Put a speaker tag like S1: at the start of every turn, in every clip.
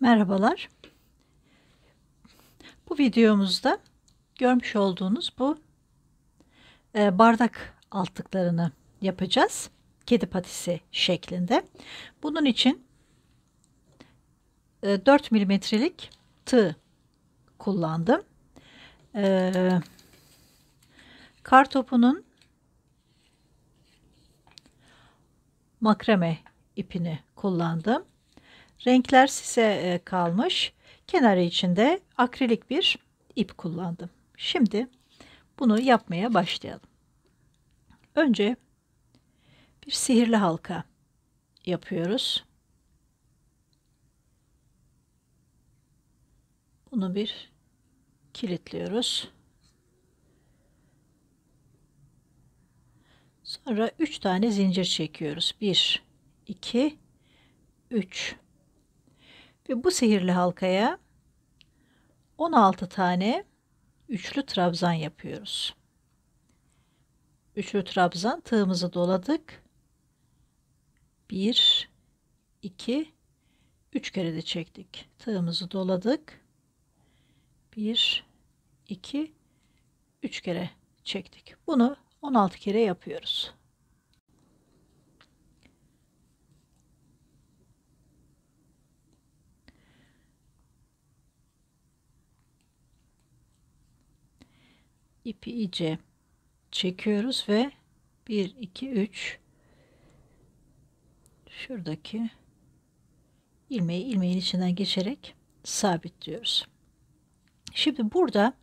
S1: Merhabalar. Bu videomuzda görmüş olduğunuz bu e, bardak altlıklarını yapacağız. Kedi patisi şeklinde. Bunun için e, 4 milimetrelik tığ kullandım. E, kar topunun makrame ipini kullandım. Renkler size e, kalmış. Kenarı içinde akrilik bir ip kullandım. Şimdi bunu yapmaya başlayalım. Önce bir sihirli halka yapıyoruz. Bunu bir kilitliyoruz. Sonra 3 tane zincir çekiyoruz. 1 2 3 ve bu sihirli halkaya 16 tane üçlü trabzan yapıyoruz. Üçlü trabzan tığımızı doladık. 1 2 3 kere de çektik. Tığımızı doladık. 1 2 3 kere çektik. Bunu 16 kere yapıyoruz. ipi iyice çekiyoruz ve 1 2 3 şuradaki ilmeği ilmeğin içinden geçerek sabitliyoruz. Şimdi burada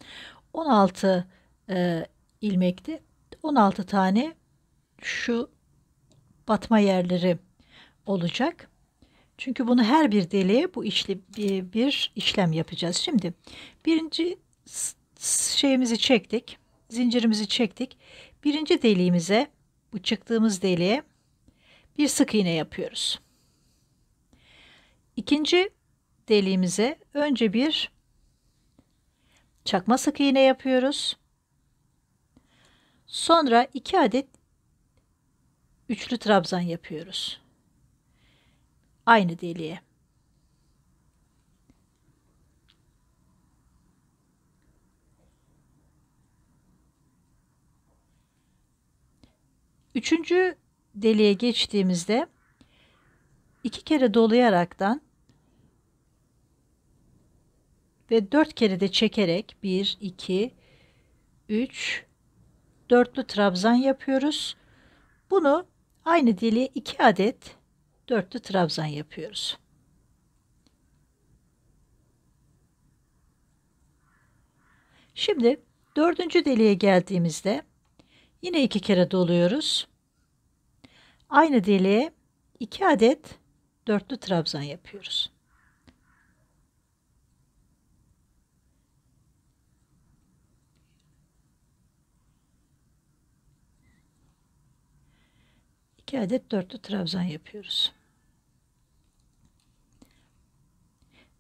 S1: 16 e, ilmekte 16 tane şu batma yerleri olacak. Çünkü bunu her bir deliğe bu işli bir işlem yapacağız. Şimdi birinci şeyimizi çektik. Zincirimizi çektik. Birinci deliğimize bu çıktığımız deliğe bir sık iğne yapıyoruz. İkinci deliğimize önce bir çakma sık iğne yapıyoruz. Sonra iki adet üçlü trabzan yapıyoruz. Aynı deliğe. Üçüncü deliğe geçtiğimizde iki kere dolayaraktan ve dört kere de çekerek bir, iki, üç, dörtlü trabzan yapıyoruz. Bunu aynı deliğe iki adet dörtlü trabzan yapıyoruz. Şimdi dördüncü deliğe geldiğimizde Yine iki kere doluyoruz. Aynı deliğe iki adet dörtlü trabzan yapıyoruz. İki adet dörtlü trabzan yapıyoruz.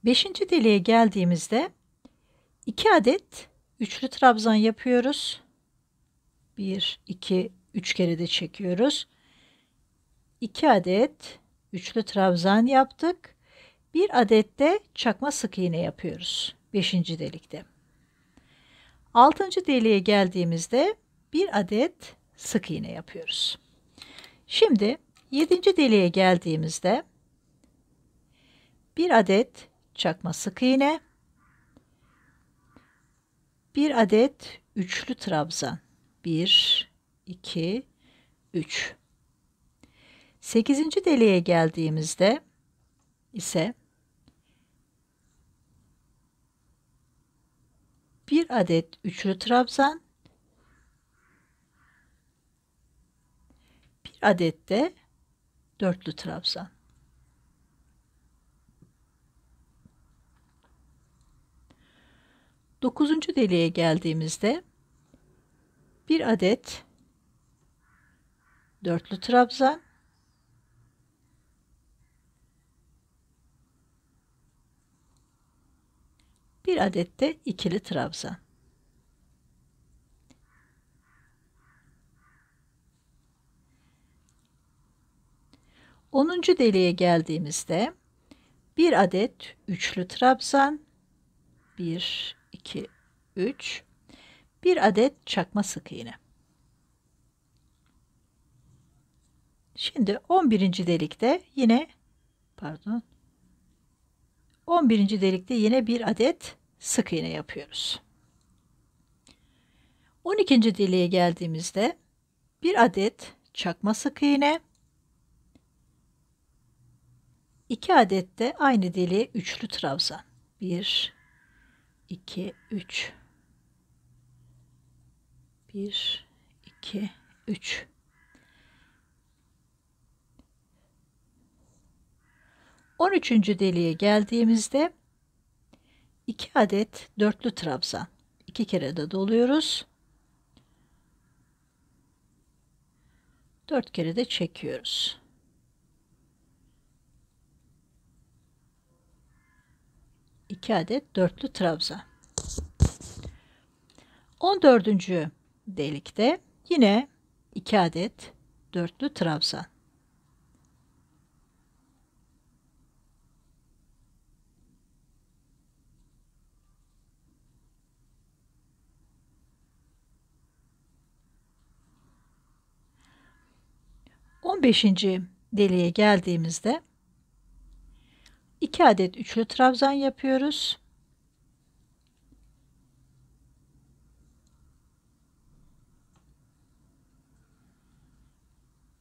S1: Beşinci deliğe geldiğimizde iki adet üçlü trabzan yapıyoruz. 1, 2, 3 kere de çekiyoruz. 2 adet üçlü trabzan yaptık. 1 adet de çakma sık iğne yapıyoruz. 5. delikte. 6. deliğe geldiğimizde 1 adet sık iğne yapıyoruz. Şimdi 7. deliğe geldiğimizde 1 adet çakma sık iğne, 1 adet üçlü trabzan 1, 2, 3. 8. deliğe geldiğimizde ise bir adet üçlü trabzan, bir adet de dörtlü trabzan. Dokuzuncu deliğe geldiğimizde bir adet dörtlü trabzan bir adet de ikili trabzan Onuncu deliğe geldiğimizde bir adet üçlü trabzan 1 2 3 bir adet çakma sık iğne. Şimdi 11. delikte yine pardon 11. delikte yine bir adet sık iğne yapıyoruz. 12. deliğe geldiğimizde bir adet çakma sık iğne 2 adet de aynı deliğe üçlü trabzan. 1 2 3 1 2 3 13. deliğe geldiğimizde 2 adet dörtlü trabzan. 2 kere de doluyoruz. 4 kere de çekiyoruz. İki adet dörtlü trabzan. 14 delikte yine 2 adet dörtlü trabzan. On beşinci deliğe geldiğimizde iki adet üçlü trabzan yapıyoruz.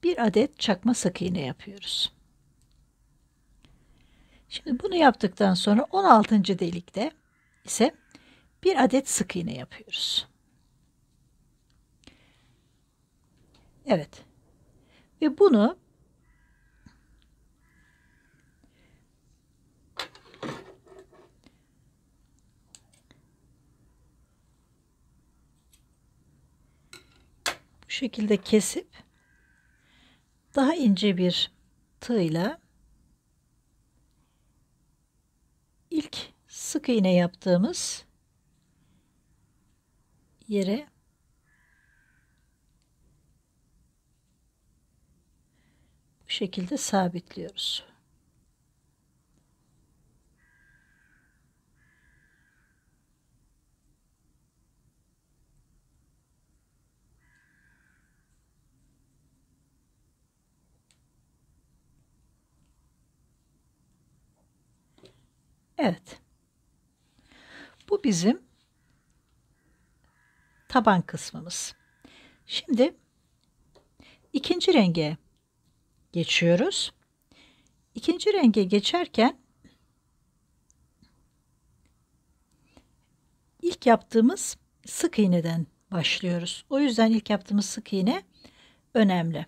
S1: bir adet çakma sık iğne yapıyoruz. Şimdi bunu yaptıktan sonra 16. delikte ise bir adet sık iğne yapıyoruz. Evet. Ve bunu bu şekilde kesip daha ince bir tığla ilk sık iğne yaptığımız yere bu şekilde sabitliyoruz. Evet. Bu bizim taban kısmımız. Şimdi ikinci renge geçiyoruz. İkinci renge geçerken ilk yaptığımız sık iğneden başlıyoruz. O yüzden ilk yaptığımız sık iğne önemli.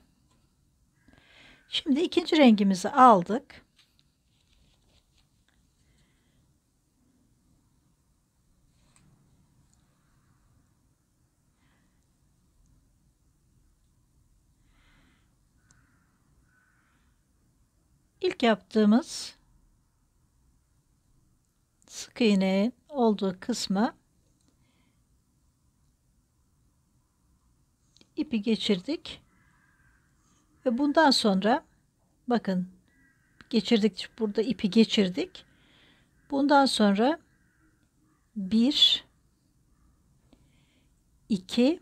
S1: Şimdi ikinci rengimizi aldık. İlk yaptığımız sık iğnenin olduğu kısma ipi geçirdik ve bundan sonra bakın geçirdik burada ipi geçirdik bundan sonra 1 2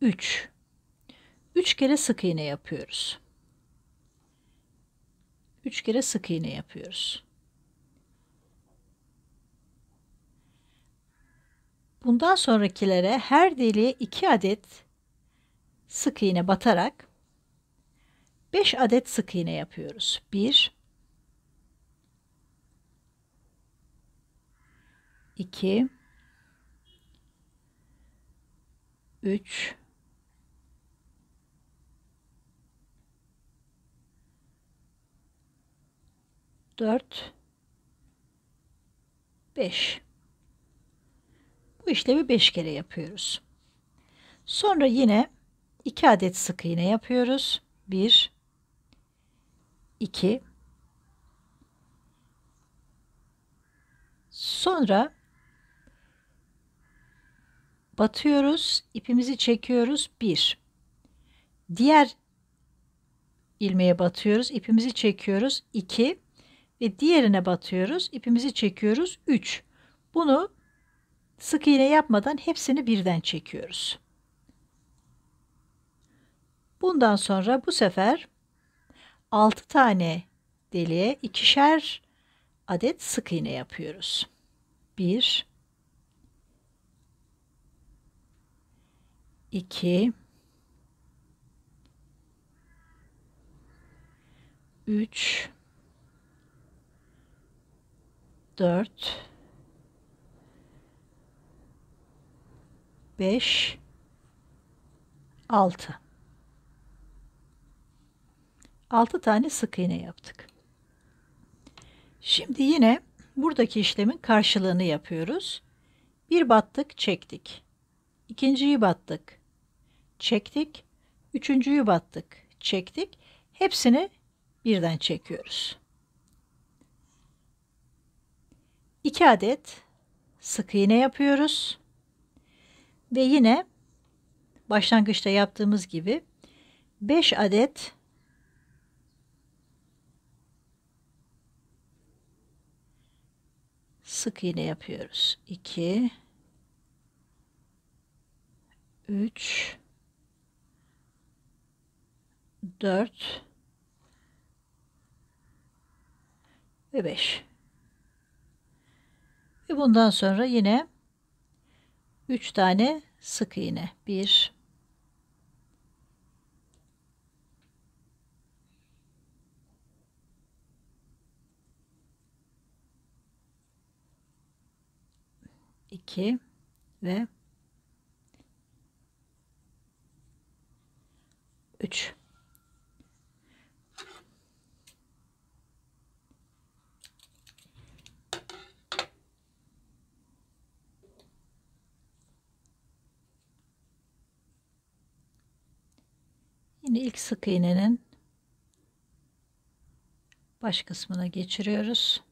S1: 3 3 kere sık iğne yapıyoruz 3 kere sık iğne yapıyoruz. Bundan sonrakilere her deliğe 2 adet sık iğne batarak 5 adet sık iğne yapıyoruz. 1 2 3 4 5 Bu işlemi 5 kere yapıyoruz. Sonra yine 2 adet sık iğne yapıyoruz. 1 2 Sonra batıyoruz, ipimizi çekiyoruz. 1 Diğer ilmeğe batıyoruz, ipimizi çekiyoruz. 2 ve diğerine batıyoruz. İpimizi çekiyoruz. 3. Bunu sık iğne yapmadan hepsini birden çekiyoruz. Bundan sonra bu sefer 6 tane deliğe ikişer adet sık iğne yapıyoruz. 1 2 3 4 5 6 6 tane sık iğne yaptık. Şimdi yine buradaki işlemin karşılığını yapıyoruz. Bir battık, çektik. İkinciyi battık, çektik. Üçüncüyü battık, çektik. Hepsini birden çekiyoruz. 2 adet sık iğne yapıyoruz. Ve yine başlangıçta yaptığımız gibi 5 adet sık iğne yapıyoruz. 2 3 4 ve 5 ve bundan sonra yine 3 tane sık iğne. 1 2 ve 3 Yine ilk sık iğnenin baş kısmına geçiriyoruz.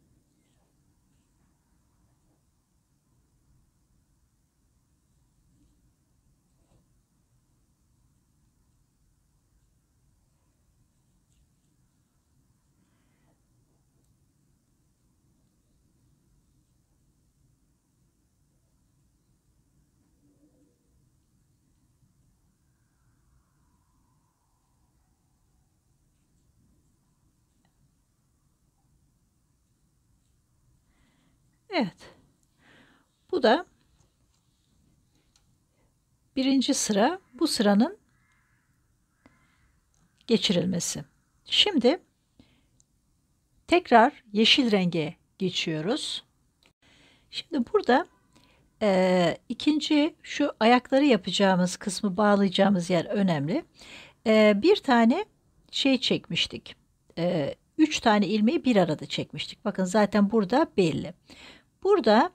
S1: Evet. Bu da birinci sıra bu sıranın geçirilmesi. Şimdi tekrar yeşil renge geçiyoruz. Şimdi burada e, ikinci şu ayakları yapacağımız kısmı bağlayacağımız yer önemli. E, bir tane şey çekmiştik. E, üç tane ilmeği bir arada çekmiştik. Bakın zaten burada belli. Burada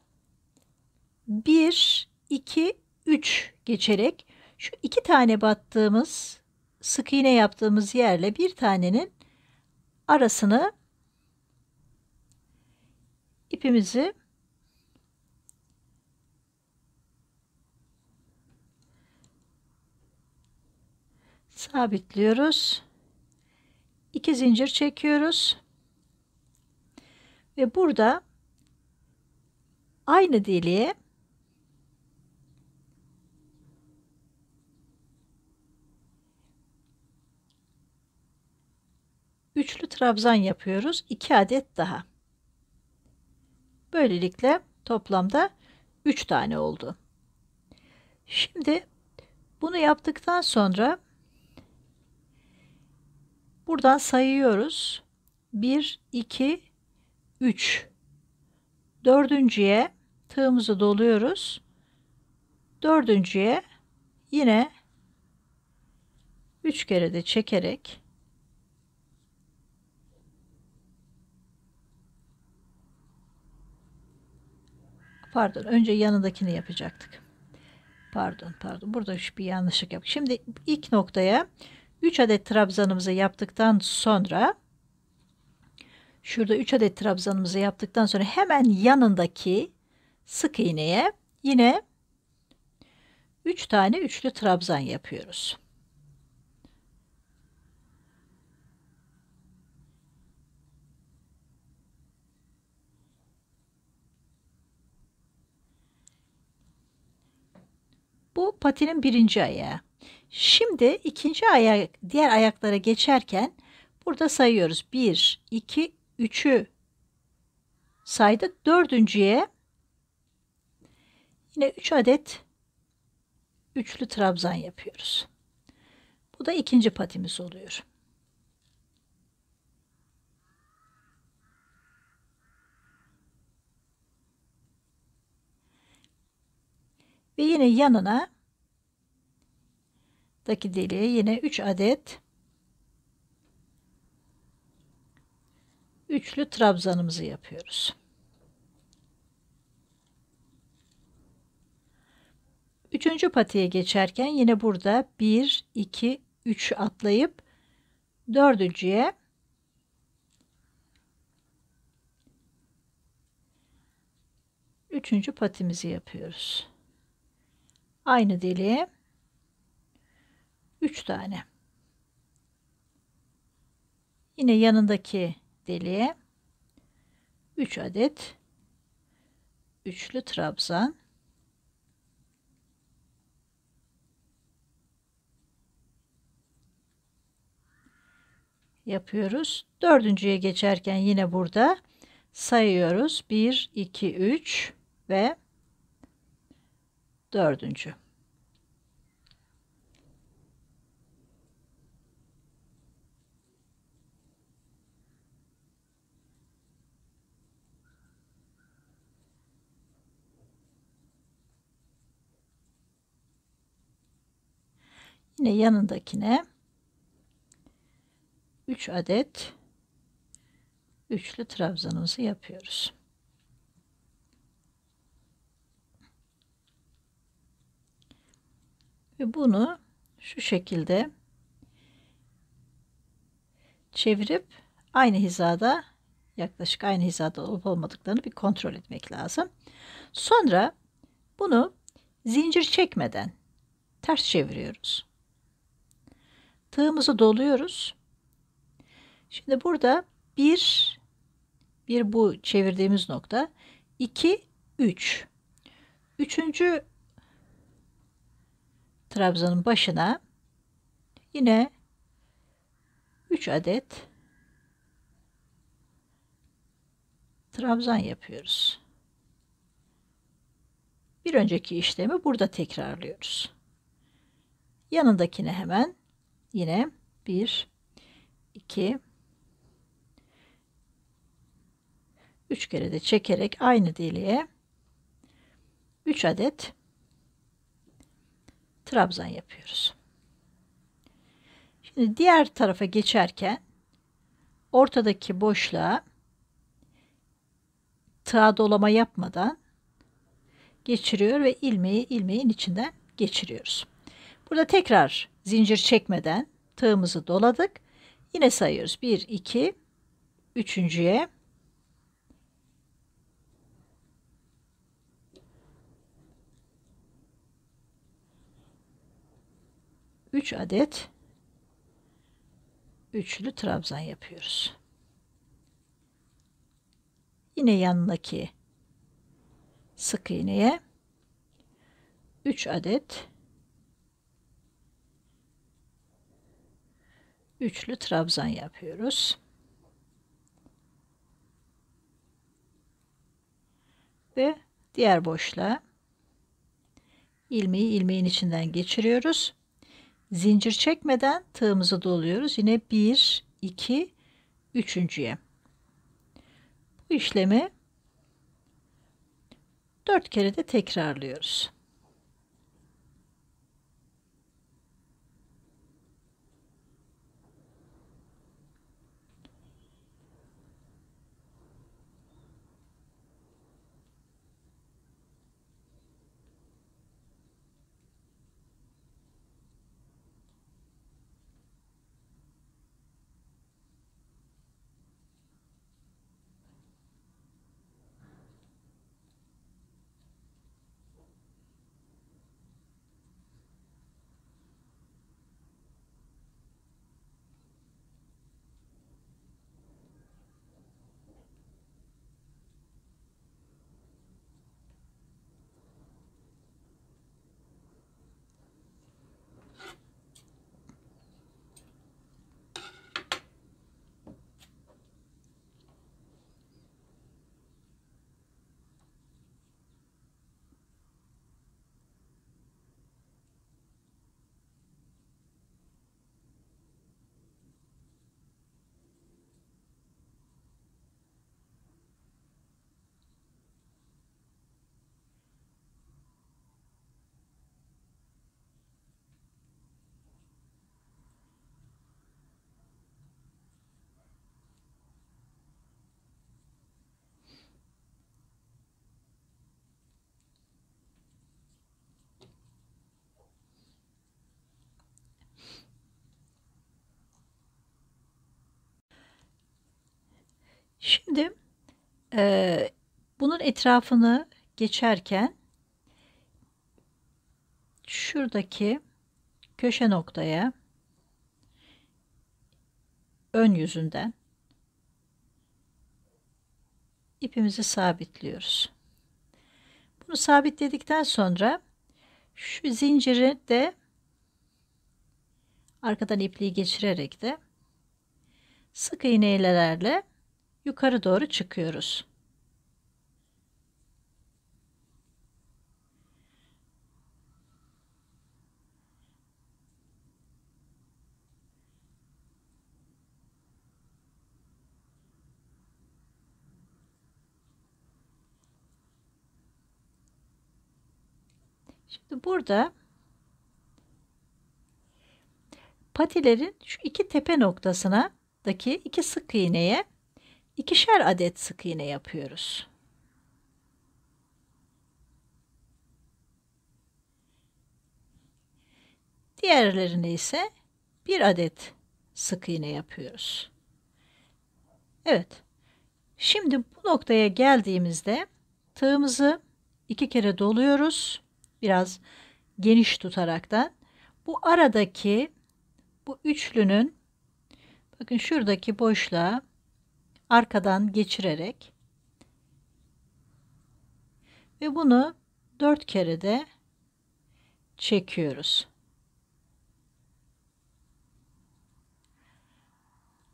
S1: 1, 2, 3 geçerek şu iki tane battığımız sık iğne yaptığımız yerle bir tanenin arasını ipimizi sabitliyoruz. 2 zincir çekiyoruz. Ve burada aynı deliğe üçlü trabzan yapıyoruz. 2 adet daha. Böylelikle toplamda 3 tane oldu. Şimdi bunu yaptıktan sonra buradan sayıyoruz. 1 2 3 dördüncüye tığımızı doluyoruz. Dördüncüye yine üç kere de çekerek pardon önce yanındakini yapacaktık. Pardon pardon burada şu bir yanlışlık yap. Şimdi ilk noktaya 3 adet trabzanımızı yaptıktan sonra Şurada 3 adet trabzanımızı yaptıktan sonra hemen yanındaki sık iğneye yine 3 tane üçlü trabzan yapıyoruz. Bu patinin birinci ayağı. Şimdi ikinci ayak diğer ayaklara geçerken burada sayıyoruz. 1, 2, üçü saydık. Dördüncüye yine üç adet üçlü trabzan yapıyoruz. Bu da ikinci patimiz oluyor. Ve yine yanına daki deliğe yine 3 adet üçlü trabzanımızı yapıyoruz. Üçüncü patiye geçerken yine burada 1, 2, 3 atlayıp dördüncüye üçüncü patimizi yapıyoruz. Aynı deliğe 3 tane. Yine yanındaki deliğe 3 adet üçlü trabzan yapıyoruz. Dördüncüye geçerken yine burada sayıyoruz. 1, 2, 3 ve dördüncü. Yine yanındakine 3 adet üçlü trabzanımızı yapıyoruz. Ve bunu şu şekilde çevirip aynı hizada yaklaşık aynı hizada olup olmadıklarını bir kontrol etmek lazım. Sonra bunu zincir çekmeden ters çeviriyoruz tığımızı doluyoruz. Şimdi burada 1 bir bu çevirdiğimiz nokta 2 3. Üçüncü trabzanın başına yine 3 adet trabzan yapıyoruz. Bir önceki işlemi burada tekrarlıyoruz. Yanındakine hemen yine 1 2 3 kere de çekerek aynı deliğe 3 adet trabzan yapıyoruz. Şimdi diğer tarafa geçerken ortadaki boşluğa tığa dolama yapmadan geçiriyor ve ilmeği ilmeğin içinden geçiriyoruz. Burada tekrar zincir çekmeden tığımızı doladık. Yine sayıyoruz. 1, 2, 3.ye Üç adet üçlü trabzan yapıyoruz. Yine yanındaki sık iğneye üç adet üçlü trabzan yapıyoruz. Ve diğer boşluğa ilmeği ilmeğin içinden geçiriyoruz. Zincir çekmeden tığımızı doluyoruz. Yine 1, 2, 3.ye. Bu işlemi 4 kere de tekrarlıyoruz. Şimdi e, bunun etrafını geçerken şuradaki köşe noktaya ön yüzünden ipimizi sabitliyoruz. Bunu sabitledikten sonra şu zinciri de arkadan ipliği geçirerek de sık iğnelerle yukarı doğru çıkıyoruz. Şimdi burada patilerin şu iki tepe noktasına daki iki sık iğneye ikişer adet sık iğne yapıyoruz. Diğerlerine ise bir adet sık iğne yapıyoruz. Evet. Şimdi bu noktaya geldiğimizde tığımızı iki kere doluyoruz. Biraz geniş tutarak da. Bu aradaki bu üçlünün bakın şuradaki boşluğa arkadan geçirerek ve bunu dört kere de çekiyoruz.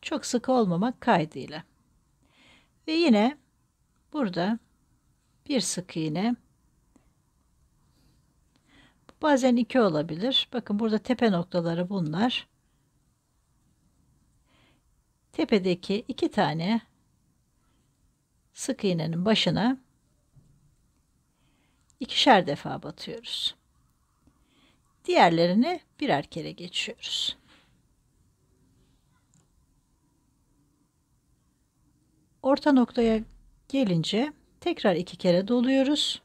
S1: Çok sık olmamak kaydıyla. Ve yine burada bir sık iğne bazen iki olabilir. Bakın burada tepe noktaları bunlar. Tepedeki iki tane sık iğnenin başına ikişer defa batıyoruz. Diğerlerini birer kere geçiyoruz. Orta noktaya gelince tekrar iki kere doluyoruz.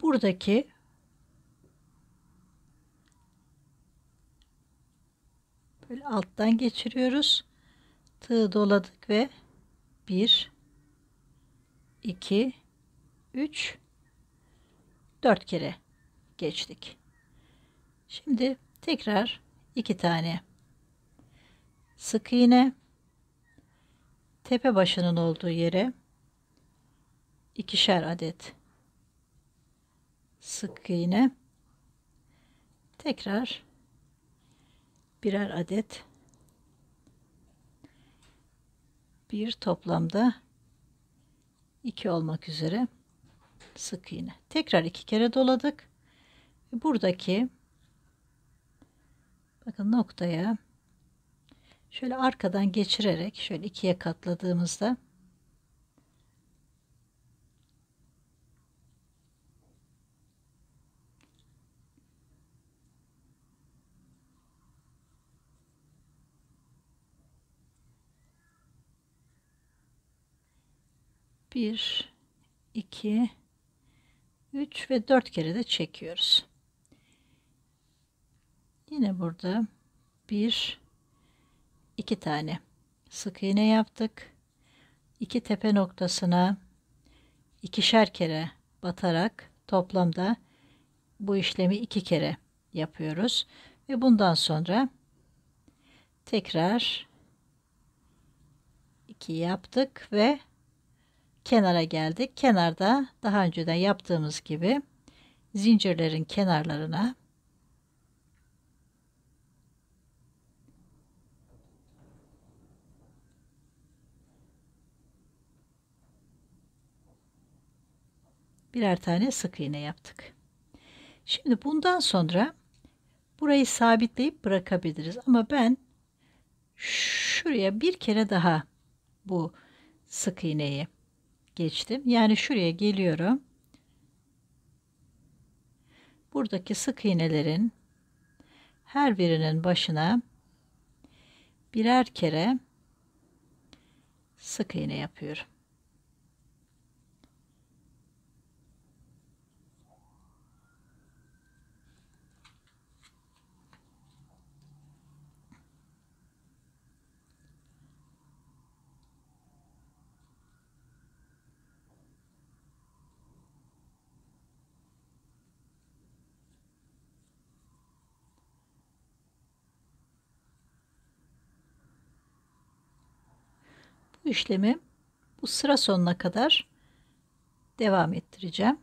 S1: Buradaki böyle alttan geçiriyoruz. Tığı doladık ve 1 2 3 4 kere geçtik. Şimdi tekrar 2 tane sık iğne tepe başının olduğu yere ikişer adet sık iğne tekrar birer adet bir toplamda iki olmak üzere sık iğne. Tekrar iki kere doladık. Buradaki bakın noktaya şöyle arkadan geçirerek şöyle ikiye katladığımızda 1 2 3 ve 4 kere de çekiyoruz. Yine burada 1 2 tane sık iğne yaptık. 2 tepe noktasına ikişer kere batarak toplamda bu işlemi iki kere yapıyoruz ve bundan sonra tekrar 2 yaptık ve kenara geldik. Kenarda daha önceden yaptığımız gibi zincirlerin kenarlarına birer tane sık iğne yaptık. Şimdi bundan sonra burayı sabitleyip bırakabiliriz ama ben şuraya bir kere daha bu sık iğneyi geçtim. Yani şuraya geliyorum. Buradaki sık iğnelerin her birinin başına birer kere sık iğne yapıyorum. bu işlemi bu sıra sonuna kadar devam ettireceğim.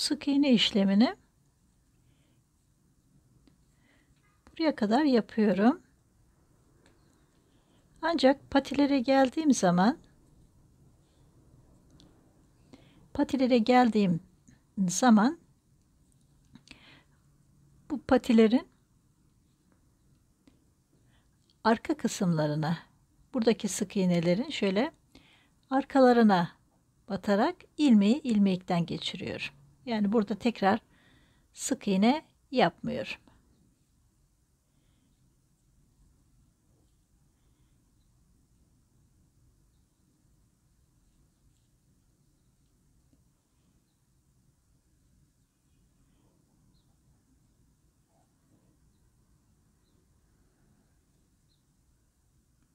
S1: sık iğne işlemini buraya kadar yapıyorum. Ancak patilere geldiğim zaman patilere geldiğim zaman bu patilerin arka kısımlarına buradaki sık iğnelerin şöyle arkalarına batarak ilmeği ilmekten geçiriyorum. Yani burada tekrar sık iğne yapmıyorum.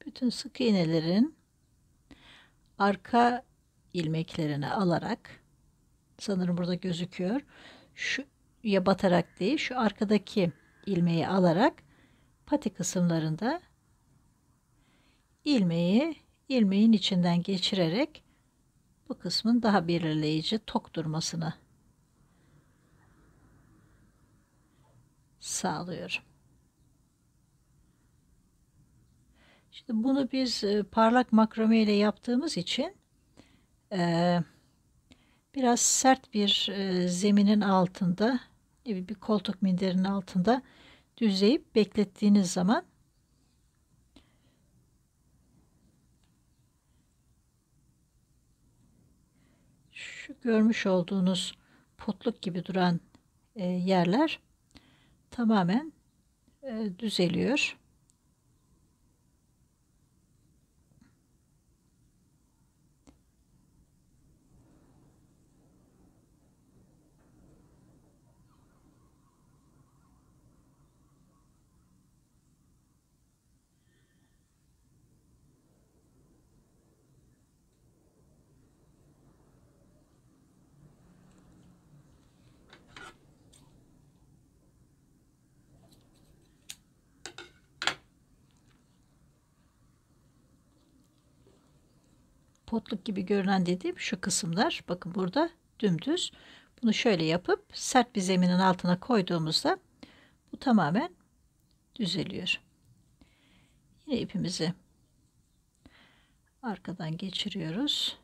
S1: bütün sık iğnelerin arka ilmeklerini alarak sanırım burada gözüküyor. Şu ya batarak değil şu arkadaki ilmeği alarak pati kısımlarında ilmeği ilmeğin içinden geçirerek bu kısmın daha belirleyici tok durmasını sağlıyorum. Şimdi bunu biz e, parlak makrame ile yaptığımız için e, biraz sert bir e, zeminin altında e, bir koltuk minderinin altında düzleyip beklettiğiniz zaman şu görmüş olduğunuz potluk gibi duran e, yerler tamamen düzeliyor. potluk gibi görünen dediğim şu kısımlar. Bakın burada dümdüz. Bunu şöyle yapıp sert bir zeminin altına koyduğumuzda bu tamamen düzeliyor. Yine ipimizi arkadan geçiriyoruz.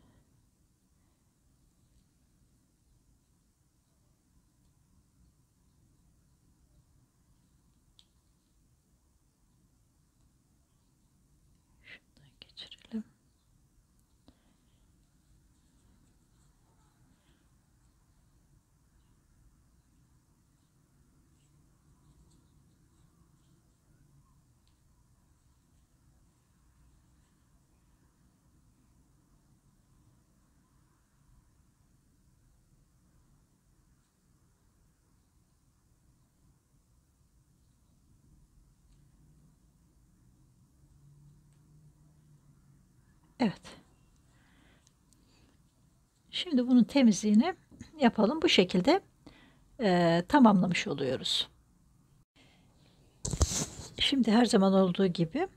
S1: Evet. Şimdi bunun temizliğini yapalım. Bu şekilde e, tamamlamış oluyoruz. Şimdi her zaman olduğu gibi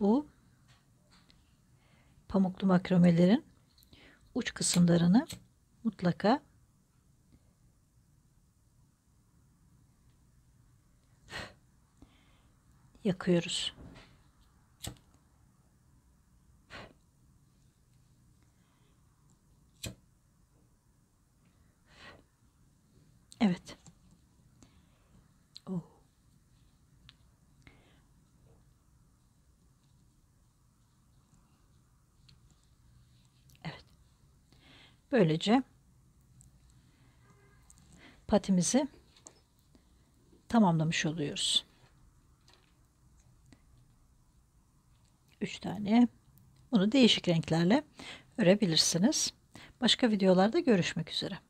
S1: bu pamuklu makromelerin uç kısımlarını mutlaka yakıyoruz. Evet. Oo. Oh. Evet. Böylece patimizi tamamlamış oluyoruz. 3 tane bunu değişik renklerle örebilirsiniz. Başka videolarda görüşmek üzere.